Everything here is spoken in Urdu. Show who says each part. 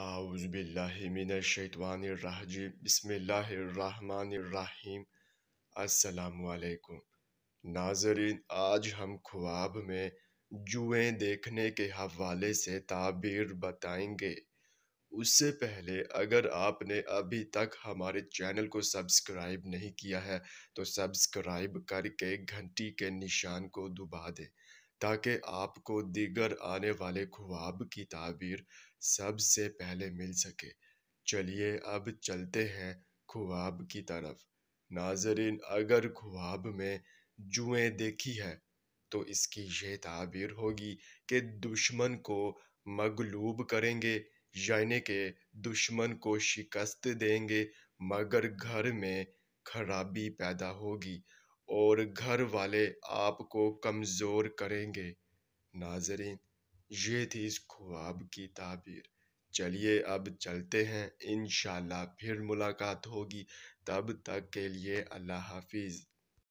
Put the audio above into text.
Speaker 1: اعوذ باللہ من الشیطان الرحج بسم اللہ الرحمن الرحیم السلام علیکم ناظرین آج ہم خواب میں جوئیں دیکھنے کے حوالے سے تعبیر بتائیں گے اس سے پہلے اگر آپ نے ابھی تک ہمارے چینل کو سبسکرائب نہیں کیا ہے تو سبسکرائب کر کے گھنٹی کے نشان کو دبا دیں تاکہ آپ کو دیگر آنے والے خواب کی تعبیر سب سے پہلے مل سکے چلیے اب چلتے ہیں خواب کی طرف ناظرین اگر خواب میں جوئیں دیکھی ہے تو اس کی یہ تعبیر ہوگی کہ دشمن کو مغلوب کریں گے یعنی کہ دشمن کو شکست دیں گے مگر گھر میں خرابی پیدا ہوگی اور گھر والے آپ کو کمزور کریں گے ناظرین یہ تھی اس خواب کی تعبیر چلیے اب چلتے ہیں انشاءاللہ پھر ملاقات ہوگی تب تک کے لیے اللہ حافظ